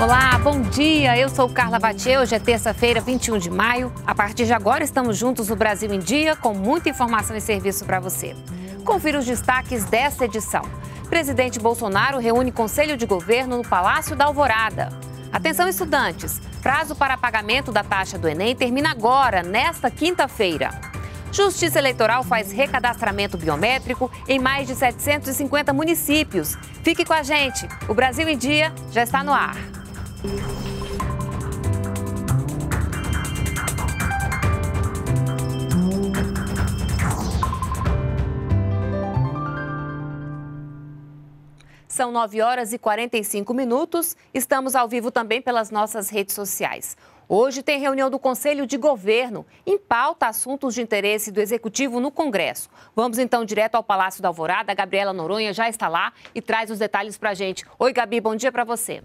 Olá, bom dia. Eu sou Carla Batia. Hoje é terça-feira, 21 de maio. A partir de agora estamos juntos no Brasil em Dia com muita informação e serviço para você. Confira os destaques desta edição. Presidente Bolsonaro reúne Conselho de Governo no Palácio da Alvorada. Atenção, estudantes! Prazo para pagamento da taxa do Enem termina agora, nesta quinta-feira. Justiça Eleitoral faz recadastramento biométrico em mais de 750 municípios. Fique com a gente. O Brasil em Dia já está no ar. São 9 horas e 45 minutos. Estamos ao vivo também pelas nossas redes sociais. Hoje tem reunião do Conselho de Governo. Em pauta, assuntos de interesse do Executivo no Congresso. Vamos então direto ao Palácio da Alvorada. A Gabriela Noronha já está lá e traz os detalhes para a gente. Oi, Gabi, bom dia para você.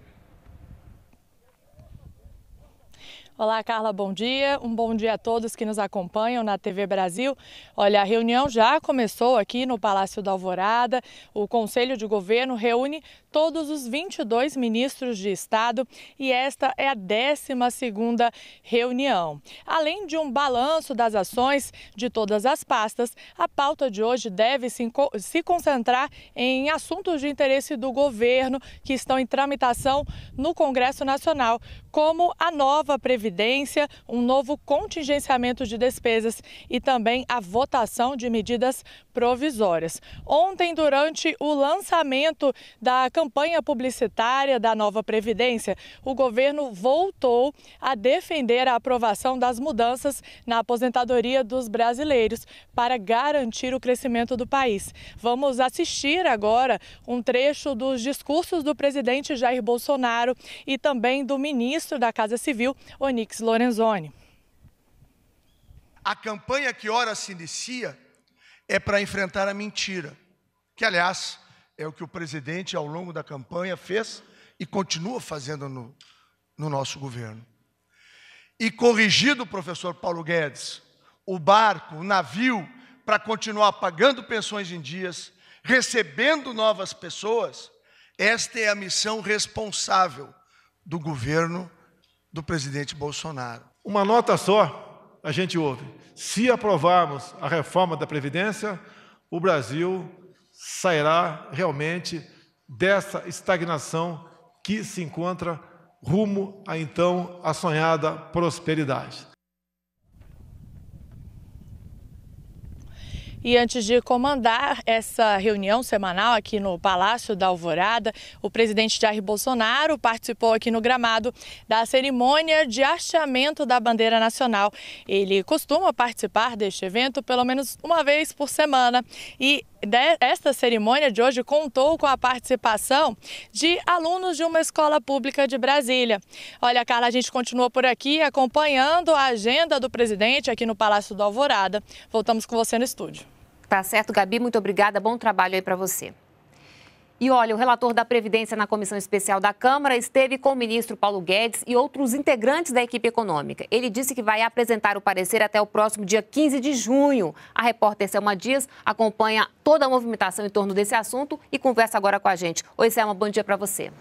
Olá, Carla, bom dia. Um bom dia a todos que nos acompanham na TV Brasil. Olha, a reunião já começou aqui no Palácio da Alvorada. O Conselho de Governo reúne todos os 22 ministros de Estado e esta é a 12ª reunião. Além de um balanço das ações de todas as pastas, a pauta de hoje deve se concentrar em assuntos de interesse do governo que estão em tramitação no Congresso Nacional, como a nova previdência, um novo contingenciamento de despesas e também a votação de medidas provisórias. Ontem, durante o lançamento da campanha campanha publicitária da nova Previdência, o governo voltou a defender a aprovação das mudanças na aposentadoria dos brasileiros para garantir o crescimento do país. Vamos assistir agora um trecho dos discursos do presidente Jair Bolsonaro e também do ministro da Casa Civil, Onix Lorenzoni. A campanha que ora se inicia é para enfrentar a mentira, que, aliás, é o que o presidente, ao longo da campanha, fez e continua fazendo no, no nosso governo. E corrigido, professor Paulo Guedes, o barco, o navio, para continuar pagando pensões em dias, recebendo novas pessoas, esta é a missão responsável do governo do presidente Bolsonaro. Uma nota só a gente ouve: se aprovarmos a reforma da Previdência, o Brasil sairá realmente dessa estagnação que se encontra rumo a então a sonhada prosperidade. E antes de comandar essa reunião semanal aqui no Palácio da Alvorada, o presidente Jair Bolsonaro participou aqui no gramado da cerimônia de hasteamento da bandeira nacional. Ele costuma participar deste evento pelo menos uma vez por semana e esta cerimônia de hoje contou com a participação de alunos de uma escola pública de Brasília. Olha, Carla, a gente continua por aqui acompanhando a agenda do presidente aqui no Palácio do Alvorada. Voltamos com você no estúdio. Tá certo, Gabi, muito obrigada. Bom trabalho aí para você. E olha, o relator da Previdência na Comissão Especial da Câmara esteve com o ministro Paulo Guedes e outros integrantes da equipe econômica. Ele disse que vai apresentar o parecer até o próximo dia 15 de junho. A repórter Selma Dias acompanha toda a movimentação em torno desse assunto e conversa agora com a gente. Oi, Selma, bom dia para você.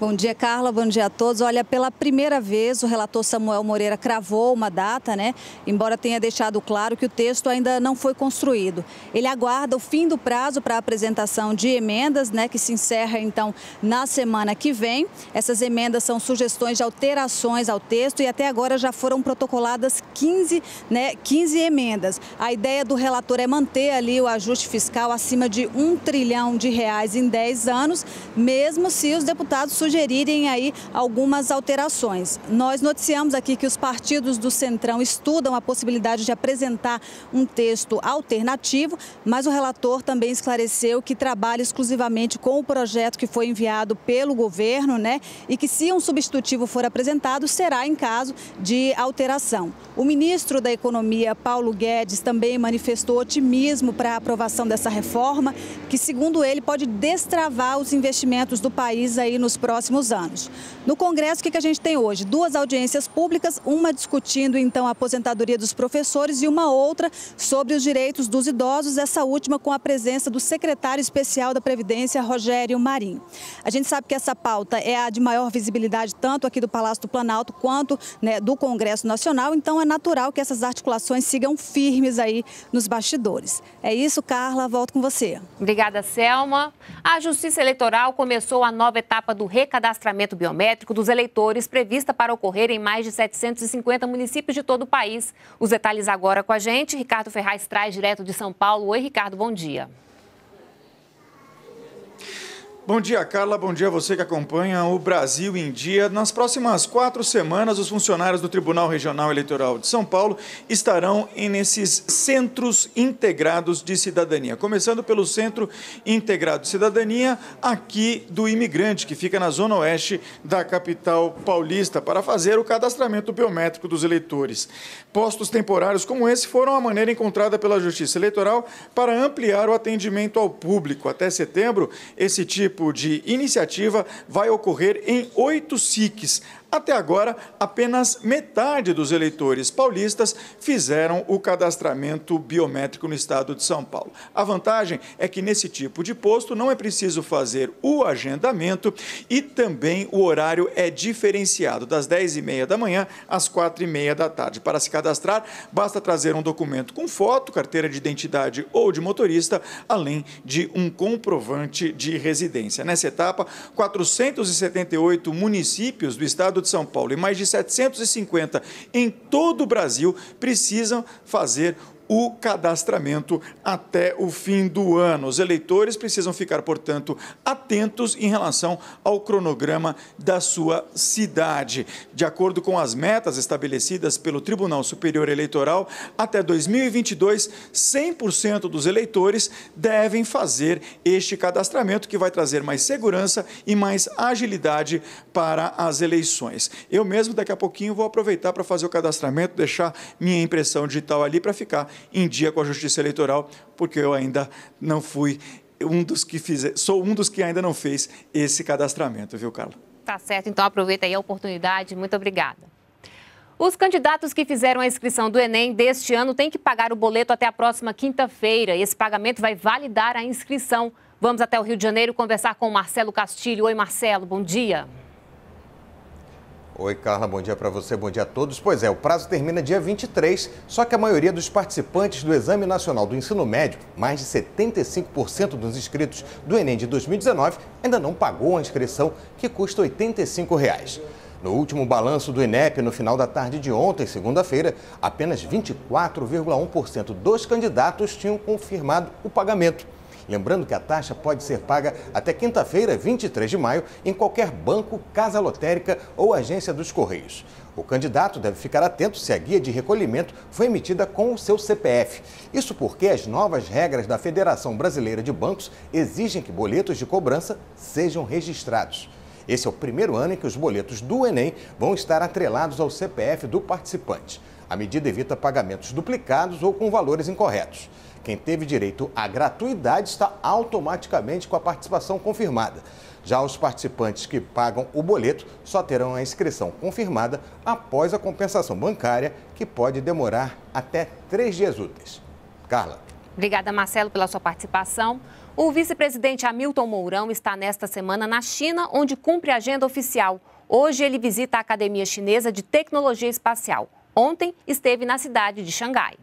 Bom dia, Carla. Bom dia a todos. Olha, pela primeira vez o relator Samuel Moreira cravou uma data, né? Embora tenha deixado claro que o texto ainda não foi construído. Ele aguarda o fim do prazo para a apresentação de emendas, né? Que se encerra então na semana que vem. Essas emendas são sugestões de alterações ao texto e até agora já foram protocoladas 15, né? 15 emendas. A ideia do relator é manter ali o ajuste fiscal acima de um trilhão de reais em 10 anos, mesmo se os deputados sugerirem aí algumas alterações. Nós noticiamos aqui que os partidos do Centrão estudam a possibilidade de apresentar um texto alternativo, mas o relator também esclareceu que trabalha exclusivamente com o projeto que foi enviado pelo governo, né? E que se um substitutivo for apresentado, será em caso de alteração. O ministro da Economia, Paulo Guedes, também manifestou otimismo para a aprovação dessa reforma, que, segundo ele, pode destravar os investimentos do país aí nos próximos próximos anos. No Congresso, o que a gente tem hoje? Duas audiências públicas, uma discutindo então a aposentadoria dos professores e uma outra sobre os direitos dos idosos, essa última com a presença do secretário especial da Previdência, Rogério Marinho. A gente sabe que essa pauta é a de maior visibilidade tanto aqui do Palácio do Planalto quanto né, do Congresso Nacional, então é natural que essas articulações sigam firmes aí nos bastidores. É isso, Carla, volto com você. Obrigada, Selma. A Justiça Eleitoral começou a nova etapa do recolhimento recadastramento biométrico dos eleitores prevista para ocorrer em mais de 750 municípios de todo o país. Os detalhes agora com a gente. Ricardo Ferraz traz direto de São Paulo. Oi, Ricardo, bom dia. Bom dia, Carla. Bom dia a você que acompanha o Brasil em Dia. Nas próximas quatro semanas, os funcionários do Tribunal Regional Eleitoral de São Paulo estarão nesses centros integrados de cidadania. Começando pelo Centro Integrado de Cidadania, aqui do Imigrante, que fica na zona oeste da capital paulista, para fazer o cadastramento biométrico dos eleitores. Postos temporários como esse foram a maneira encontrada pela Justiça Eleitoral para ampliar o atendimento ao público. Até setembro, esse tipo tipo de iniciativa vai ocorrer em oito SICs, até agora, apenas metade dos eleitores paulistas fizeram o cadastramento biométrico no estado de São Paulo. A vantagem é que nesse tipo de posto não é preciso fazer o agendamento e também o horário é diferenciado, das 10h30 da manhã às 4h30 da tarde. Para se cadastrar, basta trazer um documento com foto, carteira de identidade ou de motorista, além de um comprovante de residência. Nessa etapa, 478 municípios do estado estado de São Paulo e mais de 750 em todo o Brasil precisam fazer o cadastramento até o fim do ano. Os eleitores precisam ficar, portanto, atentos em relação ao cronograma da sua cidade. De acordo com as metas estabelecidas pelo Tribunal Superior Eleitoral, até 2022, 100% dos eleitores devem fazer este cadastramento, que vai trazer mais segurança e mais agilidade para as eleições. Eu mesmo, daqui a pouquinho, vou aproveitar para fazer o cadastramento, deixar minha impressão digital ali para ficar em dia com a justiça eleitoral, porque eu ainda não fui um dos que fiz, sou um dos que ainda não fez esse cadastramento, viu, Carla? Tá certo, então aproveita aí a oportunidade. Muito obrigada. Os candidatos que fizeram a inscrição do Enem deste ano têm que pagar o boleto até a próxima quinta-feira. Esse pagamento vai validar a inscrição. Vamos até o Rio de Janeiro conversar com o Marcelo Castilho. Oi, Marcelo, bom dia. Oi, Carla, bom dia para você, bom dia a todos. Pois é, o prazo termina dia 23, só que a maioria dos participantes do Exame Nacional do Ensino Médio, mais de 75% dos inscritos do Enem de 2019, ainda não pagou a inscrição, que custa R$ 85. Reais. No último balanço do INEP, no final da tarde de ontem, segunda-feira, apenas 24,1% dos candidatos tinham confirmado o pagamento. Lembrando que a taxa pode ser paga até quinta-feira, 23 de maio, em qualquer banco, casa lotérica ou agência dos Correios. O candidato deve ficar atento se a guia de recolhimento foi emitida com o seu CPF. Isso porque as novas regras da Federação Brasileira de Bancos exigem que boletos de cobrança sejam registrados. Esse é o primeiro ano em que os boletos do Enem vão estar atrelados ao CPF do participante. A medida evita pagamentos duplicados ou com valores incorretos. Quem teve direito à gratuidade está automaticamente com a participação confirmada. Já os participantes que pagam o boleto só terão a inscrição confirmada após a compensação bancária, que pode demorar até três dias úteis. Carla. Obrigada, Marcelo, pela sua participação. O vice-presidente Hamilton Mourão está nesta semana na China, onde cumpre a agenda oficial. Hoje ele visita a Academia Chinesa de Tecnologia Espacial. Ontem esteve na cidade de Xangai.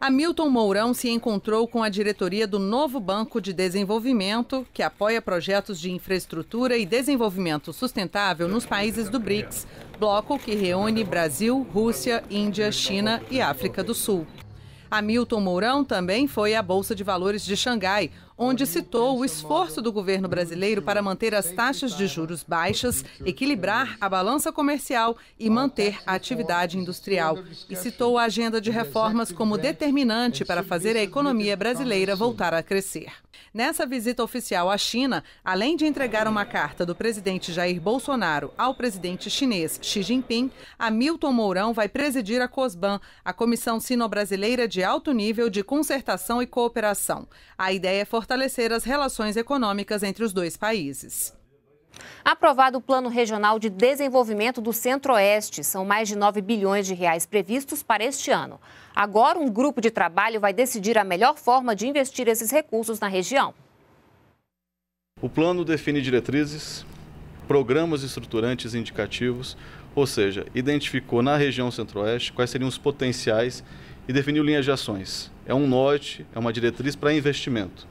Hamilton Mourão se encontrou com a diretoria do novo Banco de Desenvolvimento, que apoia projetos de infraestrutura e desenvolvimento sustentável nos países do BRICS, bloco que reúne Brasil, Rússia, Índia, China e África do Sul. Hamilton Mourão também foi à Bolsa de Valores de Xangai, onde citou o esforço do governo brasileiro para manter as taxas de juros baixas, equilibrar a balança comercial e manter a atividade industrial. E citou a agenda de reformas como determinante para fazer a economia brasileira voltar a crescer. Nessa visita oficial à China, além de entregar uma carta do presidente Jair Bolsonaro ao presidente chinês Xi Jinping, Hamilton Mourão vai presidir a COSBAN, a Comissão Sino-Brasileira de Alto Nível de Concertação e Cooperação. A ideia é fortalecer fortalecer as relações econômicas entre os dois países. Aprovado o Plano Regional de Desenvolvimento do Centro-Oeste, são mais de 9 bilhões de reais previstos para este ano. Agora, um grupo de trabalho vai decidir a melhor forma de investir esses recursos na região. O plano define diretrizes, programas estruturantes indicativos, ou seja, identificou na região Centro-Oeste quais seriam os potenciais e definiu linhas de ações. É um norte, é uma diretriz para investimento.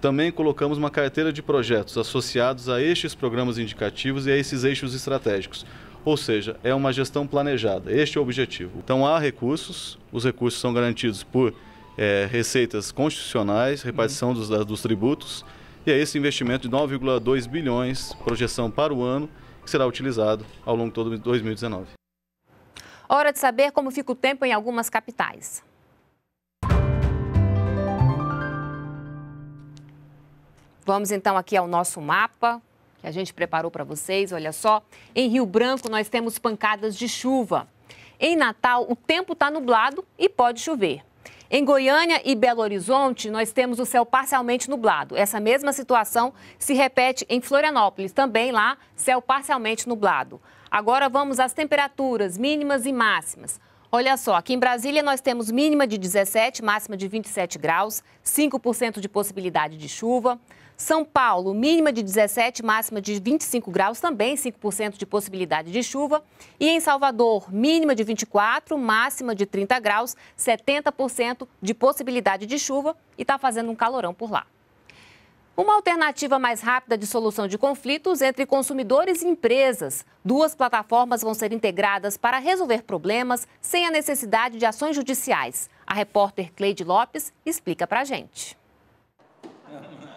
Também colocamos uma carteira de projetos associados a estes programas indicativos e a esses eixos estratégicos. Ou seja, é uma gestão planejada, este é o objetivo. Então há recursos, os recursos são garantidos por é, receitas constitucionais, repartição dos, dos tributos, e é esse investimento de 9,2 bilhões, projeção para o ano, que será utilizado ao longo de todo 2019. Hora de saber como fica o tempo em algumas capitais. Vamos então aqui ao nosso mapa que a gente preparou para vocês. Olha só, em Rio Branco nós temos pancadas de chuva. Em Natal o tempo está nublado e pode chover. Em Goiânia e Belo Horizonte, nós temos o céu parcialmente nublado. Essa mesma situação se repete em Florianópolis, também lá, céu parcialmente nublado. Agora vamos às temperaturas mínimas e máximas. Olha só, aqui em Brasília nós temos mínima de 17, máxima de 27 graus, 5% de possibilidade de chuva. São Paulo, mínima de 17, máxima de 25 graus, também 5% de possibilidade de chuva. E em Salvador, mínima de 24, máxima de 30 graus, 70% de possibilidade de chuva e está fazendo um calorão por lá. Uma alternativa mais rápida de solução de conflitos entre consumidores e empresas. Duas plataformas vão ser integradas para resolver problemas sem a necessidade de ações judiciais. A repórter Cleide Lopes explica para a gente.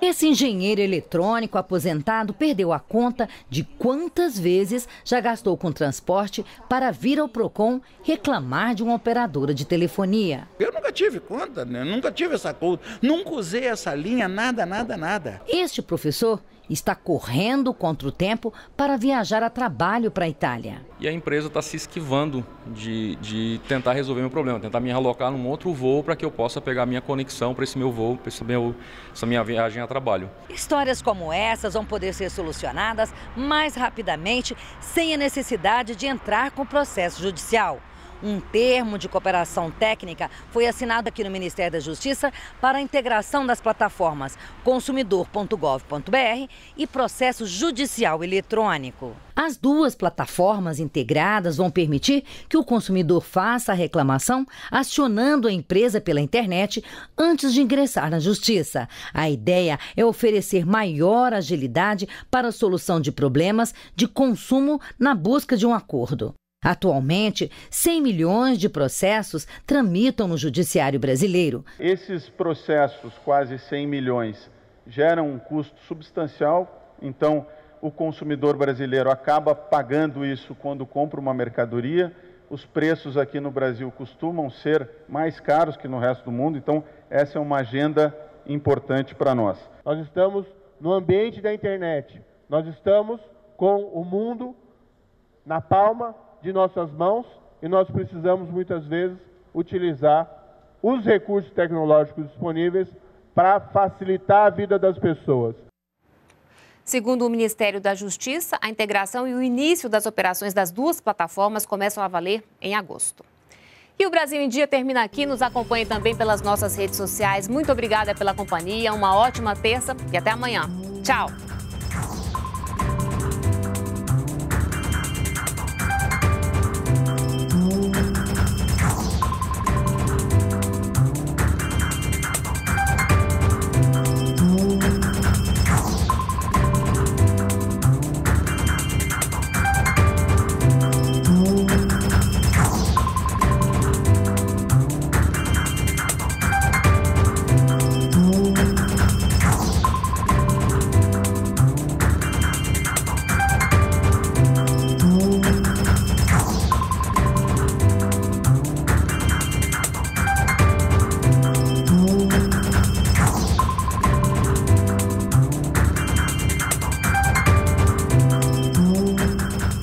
Esse engenheiro eletrônico aposentado perdeu a conta de quantas vezes já gastou com transporte para vir ao Procon reclamar de uma operadora de telefonia. Eu nunca tive conta, né? nunca tive essa conta, nunca usei essa linha, nada, nada, nada. Este professor está correndo contra o tempo para viajar a trabalho para a Itália. E a empresa está se esquivando de, de tentar resolver meu problema, tentar me alocar num outro voo para que eu possa pegar minha conexão para esse meu voo, para essa minha viagem a trabalho. Histórias como essas vão poder ser solucionadas mais rapidamente, sem a necessidade de entrar com processo judicial. Um termo de cooperação técnica foi assinado aqui no Ministério da Justiça para a integração das plataformas consumidor.gov.br e processo judicial eletrônico. As duas plataformas integradas vão permitir que o consumidor faça a reclamação acionando a empresa pela internet antes de ingressar na justiça. A ideia é oferecer maior agilidade para a solução de problemas de consumo na busca de um acordo. Atualmente, 100 milhões de processos tramitam no judiciário brasileiro. Esses processos, quase 100 milhões, geram um custo substancial, então o consumidor brasileiro acaba pagando isso quando compra uma mercadoria. Os preços aqui no Brasil costumam ser mais caros que no resto do mundo, então essa é uma agenda importante para nós. Nós estamos no ambiente da internet, nós estamos com o mundo na palma de nossas mãos e nós precisamos muitas vezes utilizar os recursos tecnológicos disponíveis para facilitar a vida das pessoas. Segundo o Ministério da Justiça, a integração e o início das operações das duas plataformas começam a valer em agosto. E o Brasil em Dia termina aqui. Nos acompanhe também pelas nossas redes sociais. Muito obrigada pela companhia, uma ótima terça e até amanhã. Tchau!